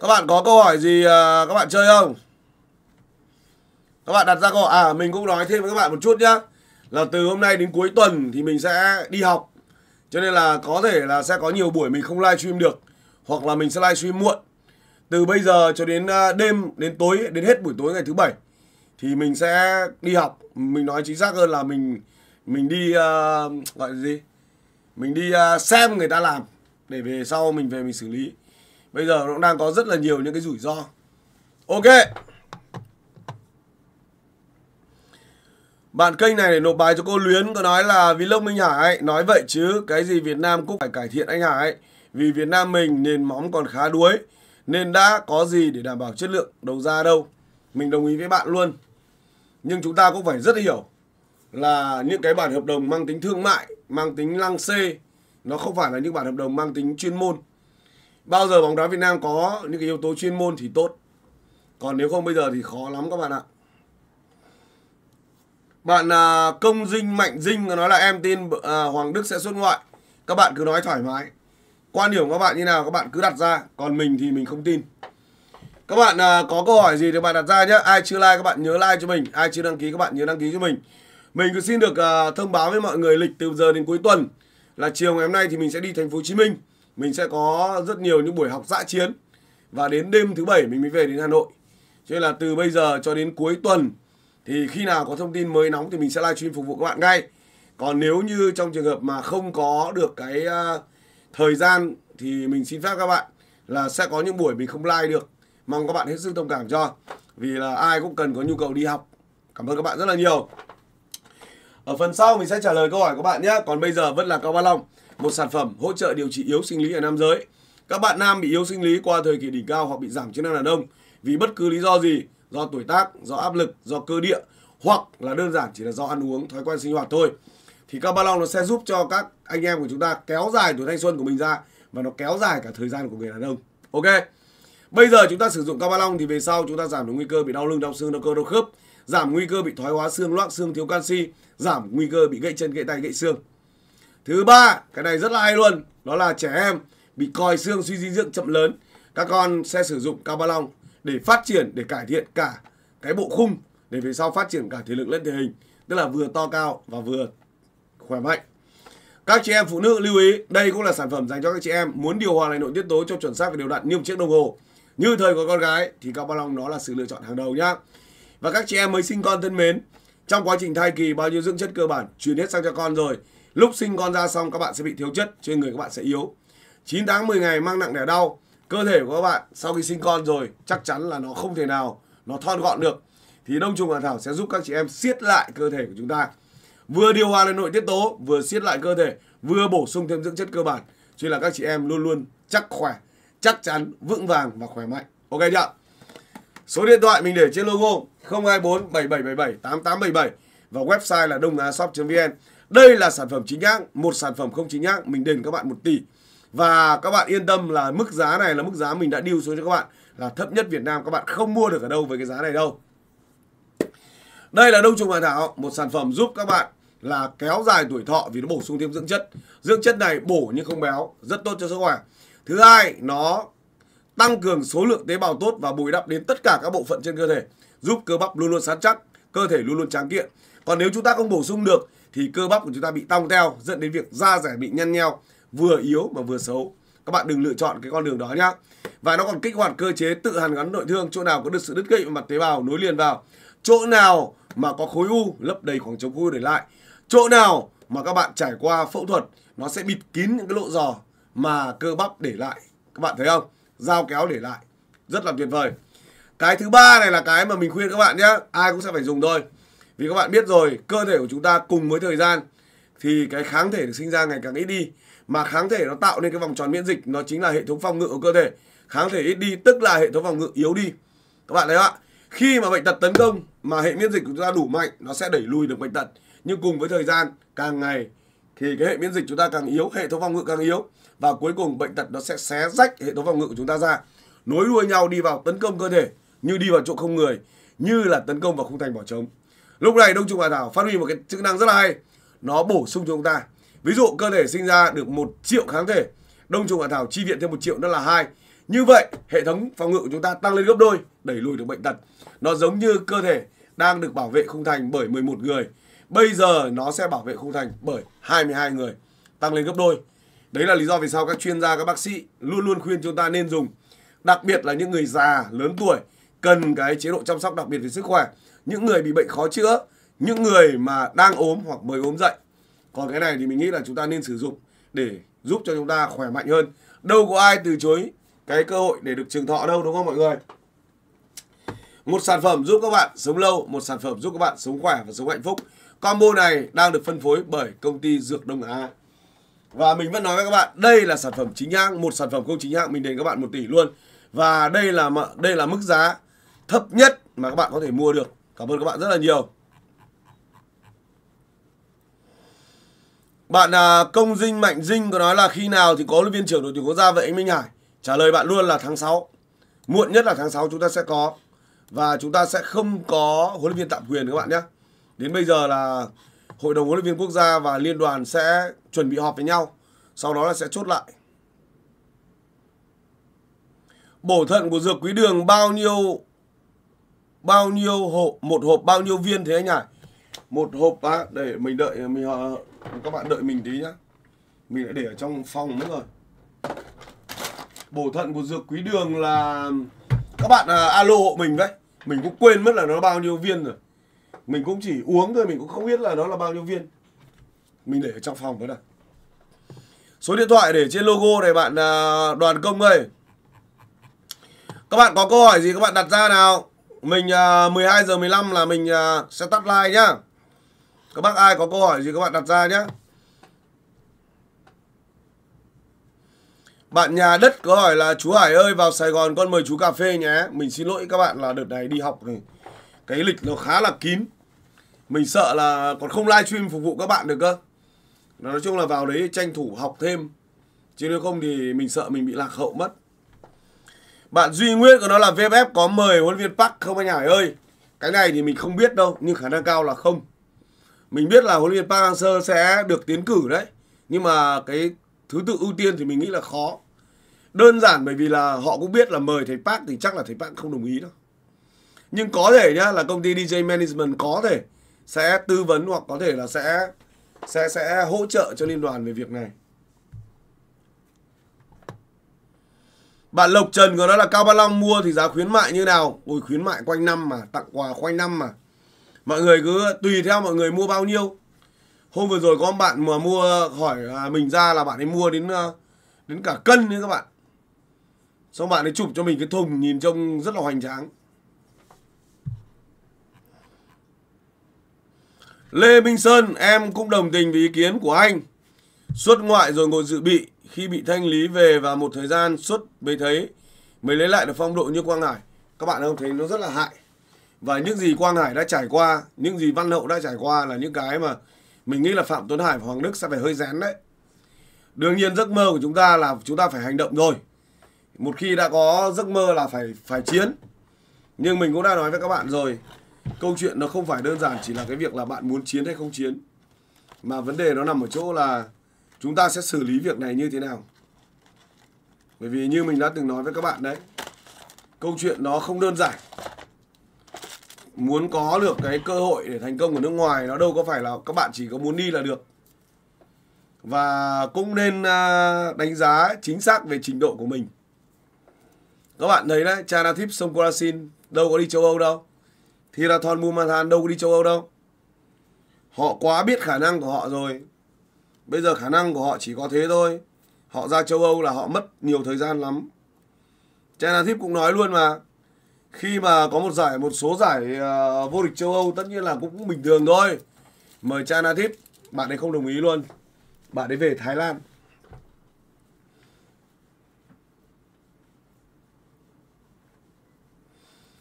A: các bạn có câu hỏi gì à, các bạn chơi không các bạn đặt ra câu hỏi à mình cũng nói thêm với các bạn một chút nhá là từ hôm nay đến cuối tuần thì mình sẽ đi học cho nên là có thể là sẽ có nhiều buổi mình không live stream được hoặc là mình sẽ live stream muộn từ bây giờ cho đến à, đêm đến tối đến hết buổi tối ngày thứ bảy thì mình sẽ đi học mình nói chính xác hơn là mình mình đi uh, gọi là gì mình đi uh, xem người ta làm để về sau mình về mình xử lý bây giờ nó đang có rất là nhiều những cái rủi ro ok bạn kênh này để nộp bài cho cô luyến có nói là vlog minh hải nói vậy chứ cái gì việt nam cũng phải cải thiện anh hải vì việt nam mình nền móng còn khá đuối nên đã có gì để đảm bảo chất lượng đầu ra đâu mình đồng ý với bạn luôn nhưng chúng ta cũng phải rất hiểu là những cái bản hợp đồng mang tính thương mại mang tính lăng xê nó không phải là những bản hợp đồng mang tính chuyên môn bao giờ bóng đá Việt Nam có những cái yếu tố chuyên môn thì tốt còn nếu không bây giờ thì khó lắm các bạn ạ bạn à, công dinh mạnh dinh nói là em tin à, Hoàng Đức sẽ xuất ngoại các bạn cứ nói thoải mái quan điểm các bạn như nào các bạn cứ đặt ra còn mình thì mình không tin các bạn à, có câu hỏi gì thì bạn đặt ra nhé ai chưa like các bạn nhớ like cho mình ai chưa đăng ký các bạn nhớ đăng ký cho mình mình cứ xin được à, thông báo với mọi người lịch từ giờ đến cuối tuần là chiều ngày hôm nay thì mình sẽ đi thành phố Hồ Chí Minh mình sẽ có rất nhiều những buổi học dã chiến và đến đêm thứ bảy mình mới về đến Hà Nội. Cho nên là từ bây giờ cho đến cuối tuần thì khi nào có thông tin mới nóng thì mình sẽ livestream phục vụ các bạn ngay. Còn nếu như trong trường hợp mà không có được cái uh, thời gian thì mình xin phép các bạn là sẽ có những buổi mình không live được. Mong các bạn hết sức thông cảm cho. Vì là ai cũng cần có nhu cầu đi học. Cảm ơn các bạn rất là nhiều. Ở phần sau mình sẽ trả lời câu hỏi của các bạn nhé. Còn bây giờ vẫn là Cao Ba Long một sản phẩm hỗ trợ điều trị yếu sinh lý ở nam giới. Các bạn nam bị yếu sinh lý qua thời kỳ đỉnh cao hoặc bị giảm chức năng đàn ông vì bất cứ lý do gì, do tuổi tác, do áp lực, do cơ địa hoặc là đơn giản chỉ là do ăn uống, thói quen sinh hoạt thôi. Thì các ba long nó sẽ giúp cho các anh em của chúng ta kéo dài tuổi thanh xuân của mình ra và nó kéo dài cả thời gian của người đàn ông. Ok. Bây giờ chúng ta sử dụng cao ba long thì về sau chúng ta giảm được nguy cơ bị đau lưng, đau xương, đau cơ, đau khớp, giảm nguy cơ bị thoái hóa xương loãng, xương thiếu canxi, giảm nguy cơ bị gãy chân, gãy tay, gãy xương thứ ba cái này rất là hay luôn đó là trẻ em bị còi xương suy dinh dưỡng chậm lớn các con sẽ sử dụng cao ba long để phát triển để cải thiện cả cái bộ khung để về sau phát triển cả thể lực lẫn thể hình tức là vừa to cao và vừa khỏe mạnh các chị em phụ nữ lưu ý đây cũng là sản phẩm dành cho các chị em muốn điều hòa lại nội tiết tố cho chuẩn xác và đều đặn như một chiếc đồng hồ như thời của con gái thì cao ba long nó là sự lựa chọn hàng đầu nhá và các chị em mới sinh con thân mến trong quá trình thai kỳ bao nhiêu dưỡng chất cơ bản truyền hết sang cho con rồi Lúc sinh con ra xong các bạn sẽ bị thiếu chất, trên người các bạn sẽ yếu. 9 tháng 10 ngày mang nặng đẻ đau, cơ thể của các bạn sau khi sinh con rồi chắc chắn là nó không thể nào nó thon gọn được. Thì đông trùng hạ thảo sẽ giúp các chị em siết lại cơ thể của chúng ta. Vừa điều hòa lại nội tiết tố, vừa siết lại cơ thể, vừa bổ sung thêm dưỡng chất cơ bản. Cho là các chị em luôn luôn chắc khỏe, chắc chắn, vững vàng và khỏe mạnh. Ok chưa? Số điện thoại mình để trên logo 024 7777 8877 và website là đông á shop vn đây là sản phẩm chính hãng, một sản phẩm không chính hãng mình đền các bạn 1 tỷ. Và các bạn yên tâm là mức giá này là mức giá mình đã deal xuống cho các bạn là thấp nhất Việt Nam các bạn không mua được ở đâu với cái giá này đâu. Đây là đông trùng hạ thảo, một sản phẩm giúp các bạn là kéo dài tuổi thọ vì nó bổ sung thêm dưỡng chất. Dưỡng chất này bổ nhưng không béo, rất tốt cho sức khỏe. Thứ hai, nó tăng cường số lượng tế bào tốt và bồi đắp đến tất cả các bộ phận trên cơ thể, giúp cơ bắp luôn luôn sán chắc, cơ thể luôn luôn tráng kiện. Còn nếu chúng ta không bổ sung được thì cơ bắp của chúng ta bị tong teo dẫn đến việc da rẻ bị nhăn nheo vừa yếu mà vừa xấu các bạn đừng lựa chọn cái con đường đó nhá và nó còn kích hoạt cơ chế tự hàn gắn nội thương chỗ nào có được sự đứt gãy mặt tế bào nối liền vào chỗ nào mà có khối u lấp đầy khoảng trống khối u để lại chỗ nào mà các bạn trải qua phẫu thuật nó sẽ bịt kín những cái lỗ giò mà cơ bắp để lại các bạn thấy không dao kéo để lại rất là tuyệt vời cái thứ ba này là cái mà mình khuyên các bạn nhé ai cũng sẽ phải dùng thôi vì các bạn biết rồi cơ thể của chúng ta cùng với thời gian thì cái kháng thể được sinh ra ngày càng ít đi mà kháng thể nó tạo nên cái vòng tròn miễn dịch nó chính là hệ thống phòng ngự của cơ thể kháng thể ít đi tức là hệ thống phòng ngự yếu đi các bạn thấy không ạ khi mà bệnh tật tấn công mà hệ miễn dịch của chúng ta đủ mạnh nó sẽ đẩy lùi được bệnh tật nhưng cùng với thời gian càng ngày thì cái hệ miễn dịch chúng ta càng yếu hệ thống phòng ngự càng yếu và cuối cùng bệnh tật nó sẽ xé rách hệ thống phòng ngự của chúng ta ra nối đuôi nhau đi vào tấn công cơ thể như đi vào chỗ không người như là tấn công vào khung thành bỏ trống lúc này đông trùng hạ thảo phát huy một cái chức năng rất là hay nó bổ sung cho chúng ta ví dụ cơ thể sinh ra được một triệu kháng thể đông trùng hạ thảo chi viện thêm một triệu đó là hai như vậy hệ thống phòng ngự của chúng ta tăng lên gấp đôi đẩy lùi được bệnh tật nó giống như cơ thể đang được bảo vệ khung thành bởi 11 người bây giờ nó sẽ bảo vệ khung thành bởi 22 người tăng lên gấp đôi đấy là lý do vì sao các chuyên gia các bác sĩ luôn luôn khuyên chúng ta nên dùng đặc biệt là những người già lớn tuổi cần cái chế độ chăm sóc đặc biệt về sức khỏe những người bị bệnh khó chữa, những người mà đang ốm hoặc mới ốm dậy. Còn cái này thì mình nghĩ là chúng ta nên sử dụng để giúp cho chúng ta khỏe mạnh hơn. Đâu có ai từ chối cái cơ hội để được trường thọ đâu đúng không mọi người? Một sản phẩm giúp các bạn sống lâu, một sản phẩm giúp các bạn sống khỏe và sống hạnh phúc. Combo này đang được phân phối bởi công ty Dược Đông Á. Và mình vẫn nói với các bạn, đây là sản phẩm chính hãng, một sản phẩm không chính hãng mình đền các bạn 1 tỷ luôn. Và đây là đây là mức giá thấp nhất mà các bạn có thể mua được Cảm ơn các bạn rất là nhiều. Bạn à, Công Dinh Mạnh Dinh có nói là khi nào thì có huấn viên trưởng đội tuyển quốc gia vậy anh Minh Hải? Trả lời bạn luôn là tháng 6. Muộn nhất là tháng 6 chúng ta sẽ có và chúng ta sẽ không có huấn luyện viên tạm quyền các bạn nhé. Đến bây giờ là hội đồng huấn luyện viên quốc gia và liên đoàn sẽ chuẩn bị họp với nhau, sau đó là sẽ chốt lại. Bổ thận của dược quý đường bao nhiêu bao nhiêu hộp một hộp bao nhiêu viên thế anh ạ à? một hộp á à, để mình đợi mình ờ, các bạn đợi mình tí nhá mình đã để ở trong phòng mất rồi bổ thận của dược quý đường là các bạn à, alo hộ mình đấy mình cũng quên mất là nó bao nhiêu viên rồi mình cũng chỉ uống thôi mình cũng không biết là nó là bao nhiêu viên mình để ở trong phòng với này số điện thoại để trên logo này bạn à, đoàn công ơi các bạn có câu hỏi gì các bạn đặt ra nào mình uh, à, 12 giờ 15 là mình uh, à, sẽ tắt live nhá. Các bác ai có câu hỏi gì các bạn đặt ra nhé. Bạn nhà đất có hỏi là chú Hải ơi vào Sài Gòn con mời chú cà phê nhé. Mình xin lỗi các bạn là đợt này đi học thì Cái lịch nó khá là kín. Mình sợ là còn không live stream phục vụ các bạn được cơ. Nói chung là vào đấy tranh thủ học thêm. Chứ nếu không thì mình sợ mình bị lạc hậu mất. Bạn duy nguyên của nó là VFF có mời huấn luyện viên Park không anh Hải ơi? Cái này thì mình không biết đâu, nhưng khả năng cao là không. Mình biết là huấn luyện viên Park Hang-seo sẽ được tiến cử đấy. Nhưng mà cái thứ tự ưu tiên thì mình nghĩ là khó. Đơn giản bởi vì là họ cũng biết là mời thầy Park thì chắc là thầy Park không đồng ý đâu. Nhưng có thể nhá là công ty DJ Management có thể sẽ tư vấn hoặc có thể là sẽ sẽ sẽ hỗ trợ cho liên đoàn về việc này. Bạn Lộc Trần của nó là Cao Ba Long mua thì giá khuyến mại như nào? Ôi khuyến mại quanh năm mà, tặng quà quanh năm mà. Mọi người cứ tùy theo mọi người mua bao nhiêu. Hôm vừa rồi có một bạn mà mua hỏi à, mình ra là bạn ấy mua đến ờ, đến cả cân đấy các bạn. Xong bạn ấy chụp cho mình cái thùng nhìn trông rất là hoành tráng. Lê Minh Sơn, em cũng đồng tình với ý kiến của anh. Xuất ngoại rồi ngồi dự bị khi bị thanh lý về và một thời gian xuất mới thấy mới lấy lại được phong độ như Quang Hải. Các bạn không thấy nó rất là hại. Và những gì Quang Hải đã trải qua, những gì Văn Hậu đã trải qua là những cái mà mình nghĩ là Phạm Tuấn Hải và Hoàng Đức sẽ phải hơi rén đấy. Đương nhiên giấc mơ của chúng ta là chúng ta phải hành động rồi. Một khi đã có giấc mơ là phải phải chiến. Nhưng mình cũng đã nói với các bạn rồi, câu chuyện nó không phải đơn giản chỉ là cái việc là bạn muốn chiến hay không chiến. Mà vấn đề nó nằm ở chỗ là chúng ta sẽ xử lý việc này như thế nào bởi vì như mình đã từng nói với các bạn đấy câu chuyện nó không đơn giản muốn có được cái cơ hội để thành công ở nước ngoài nó đâu có phải là các bạn chỉ có muốn đi là được và cũng nên à, đánh giá chính xác về trình độ của mình các bạn thấy đấy Chanatip Songkrasin đâu có đi châu Âu đâu Thirathon Mumathan đâu có đi châu Âu đâu họ quá biết khả năng của họ rồi Bây giờ khả năng của họ chỉ có thế thôi. Họ ra châu Âu là họ mất nhiều thời gian lắm. China Tip cũng nói luôn mà. Khi mà có một giải một số giải uh, vô địch châu Âu tất nhiên là cũng, bình thường thôi. Mời China Tip, bạn ấy không đồng ý luôn. Bạn ấy về Thái Lan.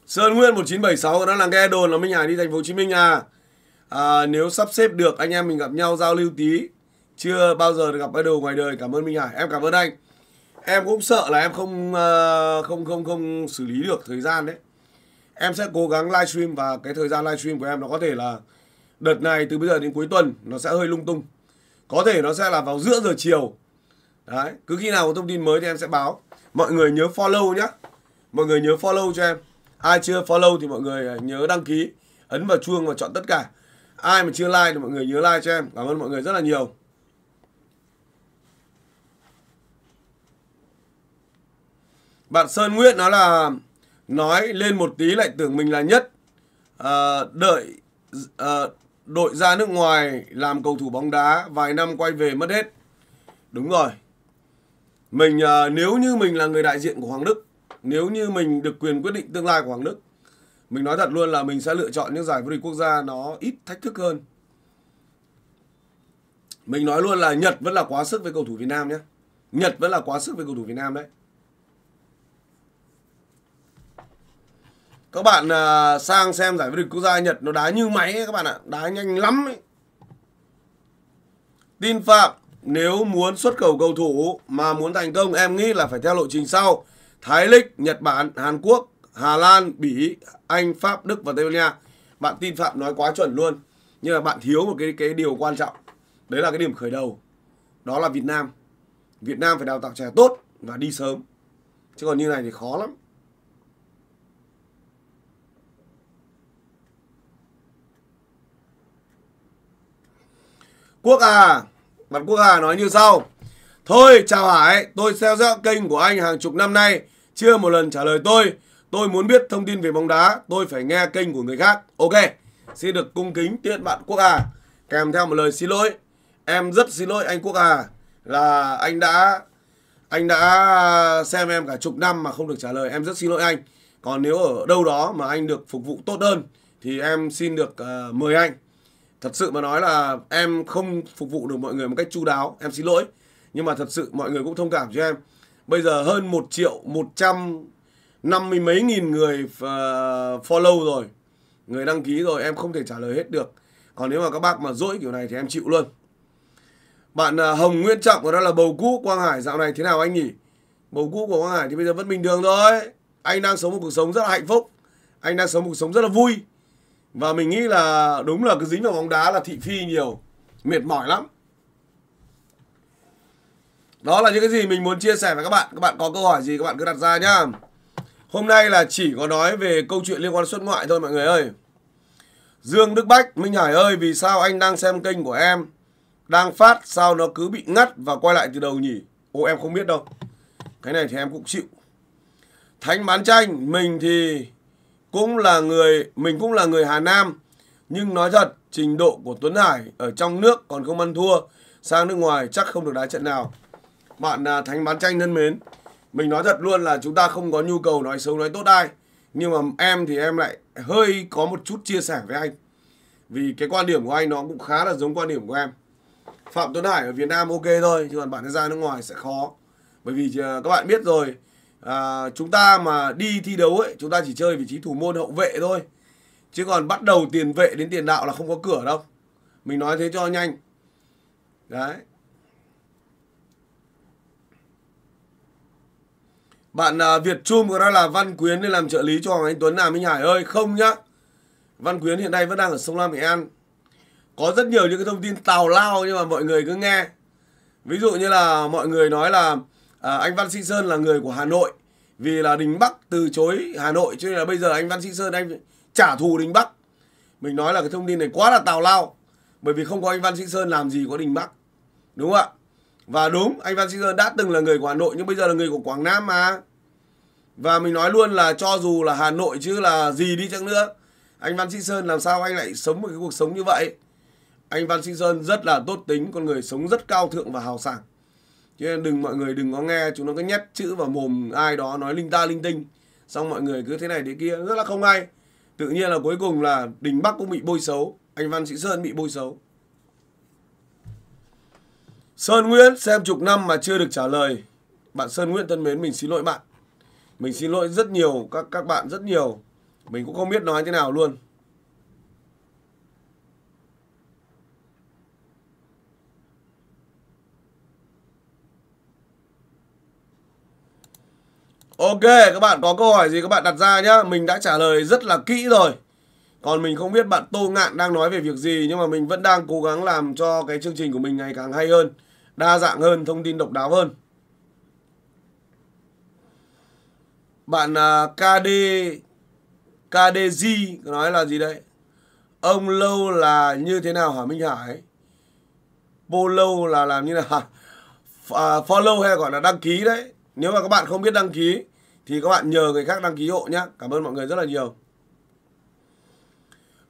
A: Sơn Nguyên 1976 đang là nghe đồn là Minh Hải đi thành phố Hồ Chí Minh à. à. Nếu sắp xếp được anh em mình gặp nhau giao lưu tí chưa bao giờ được gặp idol ngoài đời cảm ơn minh hải em cảm ơn anh em cũng sợ là em không ờ, không không không xử lý được thời gian đấy em sẽ cố gắng livestream và cái thời gian livestream của em nó có thể là đợt này từ bây giờ đến cuối tuần nó sẽ hơi lung tung có thể nó sẽ là vào giữa giờ chiều đấy cứ khi nào có thông tin mới thì em sẽ báo mọi người nhớ follow nhé mọi người nhớ follow cho em ai chưa follow thì mọi người ờ, nhớ đăng ký ấn vào chuông và chọn tất cả ai mà chưa like thì mọi người nhớ like cho em cảm ơn mọi người rất là nhiều bạn Sơn Nguyễn nó là nói lên một tí lại tưởng mình là nhất à, đợi à, đội ra nước ngoài làm cầu thủ bóng đá vài năm quay về mất hết đúng rồi mình à, nếu như mình là người đại diện của Hoàng Đức nếu như mình được quyền quyết định tương lai của Hoàng Đức mình nói thật luôn là mình sẽ lựa chọn những giải vô địch quốc gia nó ít thách thức hơn mình nói luôn là Nhật vẫn là quá sức với cầu thủ Việt Nam nhé Nhật vẫn là quá sức với cầu thủ Việt Nam đấy các bạn uh, sang xem giải vô địch quốc gia Nhật nó đá như máy ấy, các bạn ạ đá nhanh lắm ấy. tin phạm nếu muốn xuất khẩu cầu thủ mà muốn thành công em nghĩ là phải theo lộ trình sau Thái Lịch, Nhật Bản, Hàn Quốc, Hà Lan, Bỉ, Anh, Pháp, Đức và Tây Ban Nha. Bạn tin Phạm nói quá chuẩn luôn. Nhưng mà bạn thiếu một cái cái điều quan trọng. Đấy là cái điểm khởi đầu. Đó là Việt Nam. Việt Nam phải đào tạo trẻ tốt và đi sớm. Chứ còn như này thì khó lắm. Quốc à Mặt Quốc à nói như sau Thôi chào Hải Tôi theo dõi kênh của anh hàng chục năm nay Chưa một lần trả lời tôi Tôi muốn biết thông tin về bóng đá Tôi phải nghe kênh của người khác Ok Xin được cung kính tiện bạn Quốc à Kèm theo một lời xin lỗi Em rất xin lỗi anh Quốc à Là anh đã Anh đã xem em cả chục năm mà không được trả lời Em rất xin lỗi anh Còn nếu ở đâu đó mà anh được phục vụ tốt hơn Thì em xin được uh, mời anh thật sự mà nói là em không phục vụ được mọi người một cách chu đáo em xin lỗi nhưng mà thật sự mọi người cũng thông cảm cho em bây giờ hơn một triệu một trăm năm mươi mấy nghìn người ờ, follow rồi người đăng ký rồi em không thể trả lời hết được còn nếu mà các bác mà dỗi kiểu này thì em chịu luôn bạn ờ, Hồng Nguyên Trọng của đó là bầu cũ Quang Hải dạo này thế nào anh nhỉ bầu cũ của Quang Hải thì bây giờ vẫn bình thường thôi anh đang sống một cuộc sống rất là hạnh phúc anh đang sống một cuộc sống rất là vui và mình nghĩ là đúng là cứ dính vào bóng đá là thị phi nhiều mệt mỏi lắm đó là những cái gì mình muốn chia sẻ với các bạn các bạn có câu hỏi gì các bạn cứ đặt ra nhá hôm nay là chỉ có nói về câu chuyện liên quan xuất ngoại thôi mọi người ơi dương đức bách minh hải ơi vì sao anh đang xem kênh của em đang phát sao nó cứ bị ngắt và quay lại từ đầu nhỉ ô em không biết đâu cái này thì em cũng chịu thánh bán tranh mình thì cũng là người mình cũng là người Hà Nam nhưng nói thật trình độ của Tuấn Hải ở trong nước còn không ăn thua sang nước ngoài chắc không được đá trận nào bạn à, Thánh bán tranh thân mến mình nói thật luôn là chúng ta không có nhu cầu nói xấu nói tốt ai nhưng mà em thì em lại hơi có một chút chia sẻ với anh vì cái quan điểm của anh nó cũng khá là giống quan điểm của em Phạm Tuấn Hải ở Việt Nam ok thôi chứ còn bạn ra nước ngoài sẽ khó bởi vì à, các bạn biết rồi à, chúng ta mà đi thi đấu ấy chúng ta chỉ chơi vị trí thủ môn hậu vệ thôi chứ còn bắt đầu tiền vệ đến tiền đạo là không có cửa đâu mình nói thế cho nhanh đấy bạn à, Việt Trung có nói là Văn Quyến nên làm trợ lý cho Hoàng Anh Tuấn à Minh Hải ơi không nhá Văn Quyến hiện nay vẫn đang ở sông Lam Nghệ An có rất nhiều những cái thông tin tào lao nhưng mà mọi người cứ nghe ví dụ như là mọi người nói là à, anh Văn Sinh Sơn là người của Hà Nội vì là Đình Bắc từ chối Hà Nội cho nên là bây giờ anh Văn Sinh Sơn anh trả thù Đình Bắc mình nói là cái thông tin này quá là tào lao bởi vì không có anh Văn Sinh Sơn làm gì có Đình Bắc đúng không ạ và đúng anh Văn Sinh Sơn đã từng là người của Hà Nội nhưng bây giờ là người của Quảng Nam mà và mình nói luôn là cho dù là Hà Nội chứ là gì đi chăng nữa anh Văn Sinh Sơn làm sao anh lại sống một cái cuộc sống như vậy anh Văn Sinh Sơn rất là tốt tính con người sống rất cao thượng và hào sảng chứ đừng mọi người đừng có nghe chúng nó cứ nhét chữ vào mồm ai đó nói linh ta linh tinh xong mọi người cứ thế này thế kia rất là không hay tự nhiên là cuối cùng là đình bắc cũng bị bôi xấu anh văn sĩ sơn bị bôi xấu sơn nguyễn xem chục năm mà chưa được trả lời bạn sơn nguyễn thân mến mình xin lỗi bạn mình xin lỗi rất nhiều các các bạn rất nhiều mình cũng không biết nói thế nào luôn Ok, các bạn có câu hỏi gì các bạn đặt ra nhá. Mình đã trả lời rất là kỹ rồi. Còn mình không biết bạn Tô Ngạn đang nói về việc gì nhưng mà mình vẫn đang cố gắng làm cho cái chương trình của mình ngày càng hay hơn, đa dạng hơn, thông tin độc đáo hơn. Bạn uh, à, KD KDZ nói là gì đấy? Ông lâu là như thế nào hả Minh Hải? Polo là làm như là à, follow hay gọi là đăng ký đấy nếu mà các bạn không biết đăng ký thì các bạn nhờ người khác đăng ký hộ nhé. Cảm ơn mọi người rất là nhiều.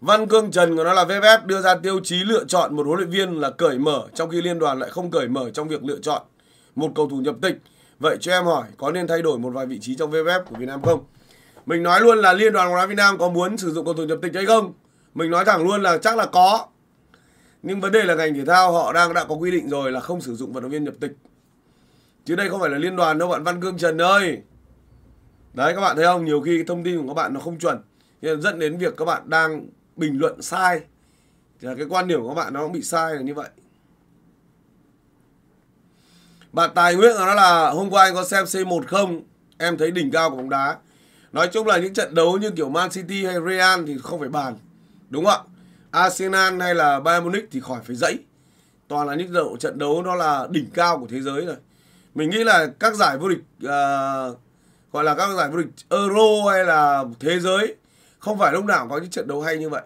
A: Văn Cương Trần của nó là VFF đưa ra tiêu chí lựa chọn một huấn luyện viên là cởi mở trong khi liên đoàn lại không cởi mở trong việc lựa chọn một cầu thủ nhập tịch. Vậy cho em hỏi có nên thay đổi một vài vị trí trong VFF của Việt Nam không? Mình nói luôn là liên đoàn bóng đá Việt Nam có muốn sử dụng cầu thủ nhập tịch hay không? Mình nói thẳng luôn là chắc là có. Nhưng vấn đề là ngành thể thao họ đang đã có quy định rồi là không sử dụng vận động viên nhập tịch chứ đây không phải là liên đoàn đâu bạn Văn Cương Trần ơi đấy các bạn thấy không nhiều khi thông tin của các bạn nó không chuẩn nên dẫn đến việc các bạn đang bình luận sai thì là cái quan điểm của các bạn nó cũng bị sai là như vậy bạn Tài Nguyễn nó là hôm qua anh có xem C1 không em thấy đỉnh cao của bóng đá nói chung là những trận đấu như kiểu Man City hay Real thì không phải bàn đúng không ạ Arsenal hay là Bayern Munich thì khỏi phải dẫy toàn là những trận đấu nó là đỉnh cao của thế giới rồi mình nghĩ là các giải vô địch uh, gọi là các giải vô địch Euro hay là thế giới không phải lúc nào có những trận đấu hay như vậy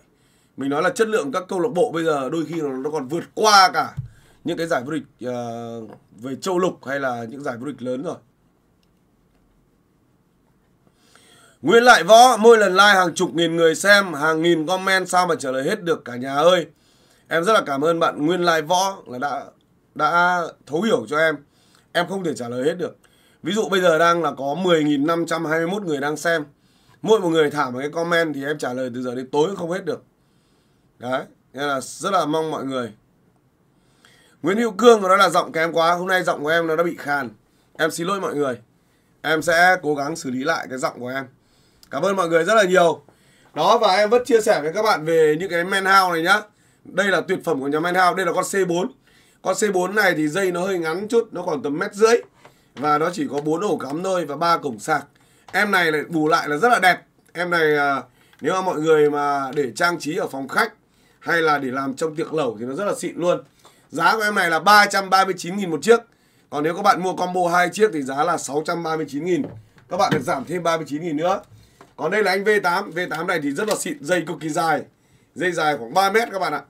A: mình nói là chất lượng các câu lạc bộ bây giờ đôi khi nó còn vượt qua cả những cái giải vô địch uh, về châu lục hay là những giải vô địch lớn rồi Nguyên lại võ, mỗi lần like hàng chục nghìn người xem, hàng nghìn comment sao mà trả lời hết được cả nhà ơi. Em rất là cảm ơn bạn Nguyên lại võ là đã đã thấu hiểu cho em em không thể trả lời hết được ví dụ bây giờ đang là có 10.521 người đang xem mỗi một người thả một cái comment thì em trả lời từ giờ đến tối không hết được đấy nên là rất là mong mọi người Nguyễn Hữu Cương nó là giọng kém quá hôm nay giọng của em nó đã bị khàn em xin lỗi mọi người em sẽ cố gắng xử lý lại cái giọng của em cảm ơn mọi người rất là nhiều đó và em vẫn chia sẻ với các bạn về những cái men hao này nhá đây là tuyệt phẩm của nhà men hao đây là con C4 con C4 này thì dây nó hơi ngắn chút, nó còn tầm mét rưỡi. Và nó chỉ có 4 ổ cắm thôi và ba cổng sạc. Em này lại bù lại là rất là đẹp. Em này à, nếu mà mọi người mà để trang trí ở phòng khách hay là để làm trong tiệc lẩu thì nó rất là xịn luôn. Giá của em này là 339.000 một chiếc. Còn nếu các bạn mua combo hai chiếc thì giá là 639.000. Các bạn được giảm thêm 39.000 nữa. Còn đây là anh V8, V8 này thì rất là xịn, dây cực kỳ dài. Dây dài khoảng 3 mét các bạn ạ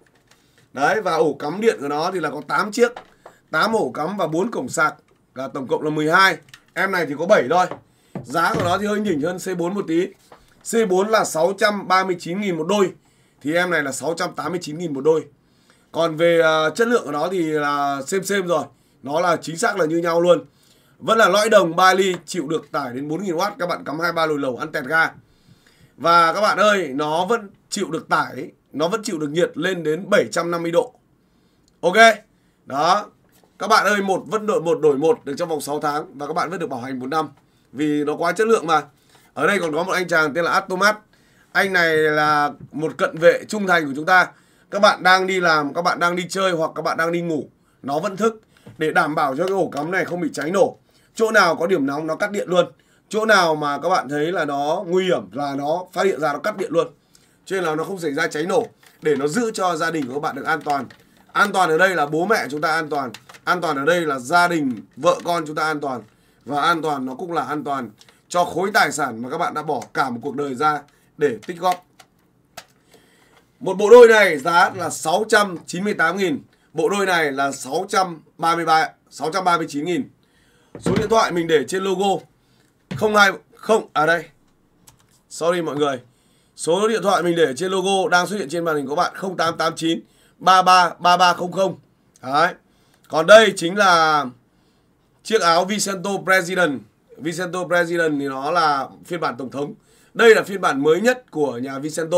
A: đấy và ổ cắm điện của nó thì là có 8 chiếc 8 ổ cắm và 4 cổng sạc là tổng cộng là 12 em này thì có 7 thôi giá của nó thì hơi nhỉnh hơn C4 một tí C4 là 639.000 một đôi thì em này là 689.000 một đôi còn về uh, chất lượng của nó thì là xem xem rồi nó là chính xác là như nhau luôn vẫn là lõi đồng 3 ly chịu được tải đến 4.000W các bạn cắm 23 lồi lầu ăn tẹt ga và các bạn ơi nó vẫn chịu được tải nó vẫn chịu được nhiệt lên đến 750 độ. Ok. Đó. Các bạn ơi, một vẫn đổi một đổi một được trong vòng 6 tháng và các bạn vẫn được bảo hành 4 năm vì nó quá chất lượng mà. Ở đây còn có một anh chàng tên là Atomat. Anh này là một cận vệ trung thành của chúng ta. Các bạn đang đi làm, các bạn đang đi chơi hoặc các bạn đang đi ngủ, nó vẫn thức để đảm bảo cho cái ổ cắm này không bị cháy nổ. Chỗ nào có điểm nóng nó cắt điện luôn. Chỗ nào mà các bạn thấy là nó nguy hiểm là nó phát hiện ra nó cắt điện luôn cho nên là nó không xảy ra cháy nổ để nó giữ cho gia đình của các bạn được an toàn an toàn ở đây là bố mẹ chúng ta an toàn an toàn ở đây là gia đình vợ con chúng ta an toàn và an toàn nó cũng là an toàn cho khối tài sản mà các bạn đã bỏ cả một cuộc đời ra để tích góp một bộ đôi này giá là 698.000 Bộ đôi này là 633 639.000 Số điện thoại mình để trên logo 020 à đây Sorry mọi người Số điện thoại mình để trên logo đang xuất hiện trên màn hình của bạn 0889 333300. Đấy. Còn đây chính là chiếc áo Vicento President. Vicento President thì nó là phiên bản tổng thống. Đây là phiên bản mới nhất của nhà Vicento.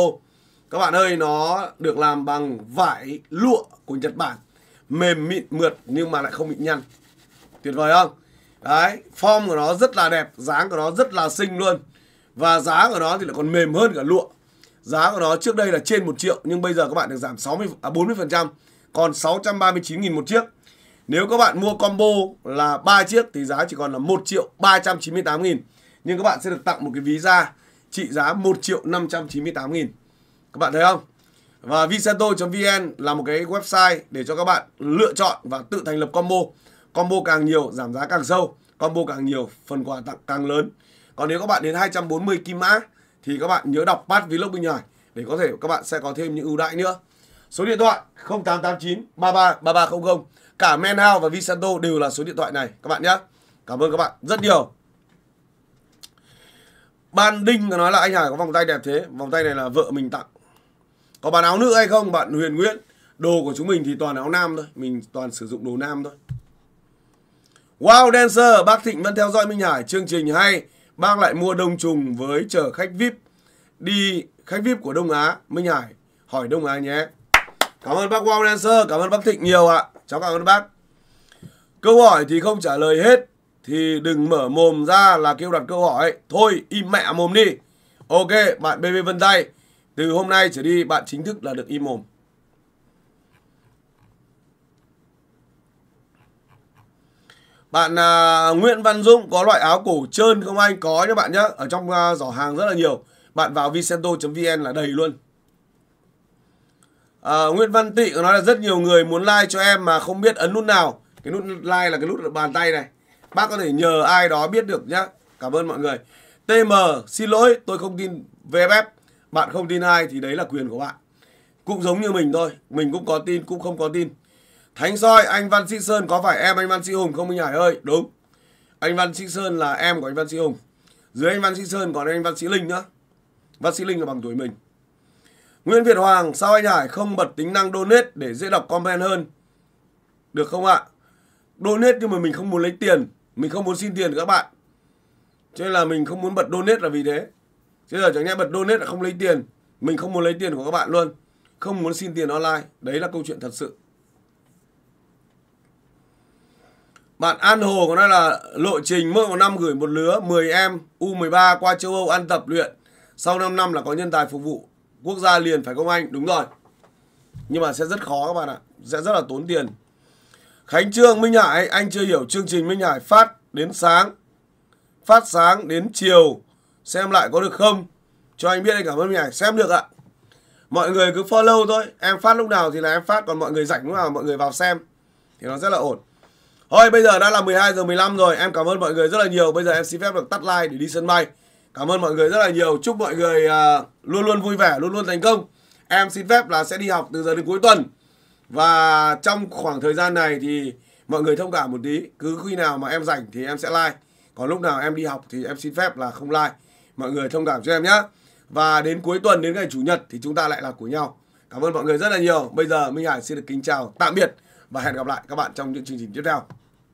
A: Các bạn ơi, nó được làm bằng vải lụa của Nhật Bản. Mềm mịn mượt nhưng mà lại không bị nhăn. Tuyệt vời không? Đấy, form của nó rất là đẹp, dáng của nó rất là xinh luôn và giá của nó thì lại còn mềm hơn cả lụa giá của nó trước đây là trên 1 triệu nhưng bây giờ các bạn được giảm 60 à 40% còn 639 nghìn một chiếc nếu các bạn mua combo là 3 chiếc thì giá chỉ còn là 1 triệu 398 nghìn nhưng các bạn sẽ được tặng một cái ví da trị giá 1 triệu 598 nghìn các bạn thấy không và vicento.vn là một cái website để cho các bạn lựa chọn và tự thành lập combo combo càng nhiều giảm giá càng sâu combo càng nhiều phần quà tặng càng lớn còn nếu các bạn đến 240 kim mã thì các bạn nhớ đọc bát vlog bên ngoài để có thể các bạn sẽ có thêm những ưu đãi nữa. Số điện thoại 0889 33 3300. Cả Menhao và Visanto đều là số điện thoại này các bạn nhé. Cảm ơn các bạn rất nhiều. Ban Đinh nói là anh Hải có vòng tay đẹp thế. Vòng tay này là vợ mình tặng. Có bán áo nữ hay không bạn Huyền Nguyễn? Đồ của chúng mình thì toàn áo nam thôi. Mình toàn sử dụng đồ nam thôi. Wow Dancer, bác Thịnh vẫn theo dõi Minh Hải. Chương trình hay bác lại mua đông trùng với chờ khách VIP đi khách VIP của Đông Á, Minh Hải hỏi Đông Á nhé. Cảm ơn bác Wow Dancer, cảm ơn bác Thịnh nhiều ạ. À. Cháu cảm ơn bác. Câu hỏi thì không trả lời hết thì đừng mở mồm ra là kêu đặt câu hỏi. Thôi im mẹ mồm đi. Ok, bạn BB Vân Tay, từ hôm nay trở đi bạn chính thức là được im mồm. bạn à, Nguyễn Văn Dung có loại áo cổ trơn không anh có nhá bạn nhá ở trong à, giỏ hàng rất là nhiều bạn vào vicento.vn là đầy luôn à, Nguyễn Văn Tị nói là rất nhiều người muốn like cho em mà không biết ấn nút nào cái nút like là cái nút bàn tay này bác có thể nhờ ai đó biết được nhá cảm ơn mọi người TM xin lỗi tôi không tin VFF bạn không tin ai thì đấy là quyền của bạn cũng giống như mình thôi mình cũng có tin cũng không có tin Thánh soi anh Văn Sĩ Sơn có phải em anh Văn Sĩ Hùng không Minh Hải ơi? Đúng. Anh Văn Sĩ Sơn là em của anh Văn Sĩ Hùng. Dưới anh Văn Sĩ Sơn còn anh Văn Sĩ Linh nữa. Văn Sĩ Linh là bằng tuổi mình. Nguyễn Việt Hoàng, sao anh Hải không bật tính năng donate để dễ đọc comment hơn? Được không ạ? Donate nhưng mà mình không muốn lấy tiền, mình không muốn xin tiền các bạn. Cho nên là mình không muốn bật donate là vì thế. Chứ giờ chẳng nhẽ bật donate là không lấy tiền, mình không muốn lấy tiền của các bạn luôn. Không muốn xin tiền online, đấy là câu chuyện thật sự. Bạn An Hồ có nói là lộ trình mỗi một năm gửi một lứa 10 em U13 qua châu Âu ăn tập luyện. Sau 5 năm là có nhân tài phục vụ quốc gia liền phải công anh? Đúng rồi. Nhưng mà sẽ rất khó các bạn ạ. Sẽ rất là tốn tiền. Khánh Trương, Minh Hải, anh chưa hiểu chương trình Minh Hải phát đến sáng. Phát sáng đến chiều. Xem lại có được không? Cho anh biết anh cảm ơn Minh Hải. Xem được ạ. Mọi người cứ follow thôi. Em phát lúc nào thì là em phát. Còn mọi người rảnh lúc nào mọi người vào xem. Thì nó rất là ổn. Thôi bây giờ đã là 12 giờ 15 rồi. Em cảm ơn mọi người rất là nhiều. Bây giờ em xin phép được tắt like để đi sân bay. Cảm ơn mọi người rất là nhiều. Chúc mọi người uh, luôn luôn vui vẻ, luôn luôn thành công. Em xin phép là sẽ đi học từ giờ đến cuối tuần. Và trong khoảng thời gian này thì mọi người thông cảm một tí. Cứ khi nào mà em rảnh thì em sẽ like. Còn lúc nào em đi học thì em xin phép là không like. Mọi người thông cảm cho em nhé. Và đến cuối tuần đến ngày chủ nhật thì chúng ta lại là của nhau. Cảm ơn mọi người rất là nhiều. Bây giờ Minh Hải xin được kính chào, tạm biệt và hẹn gặp lại các bạn trong những chương trình tiếp theo.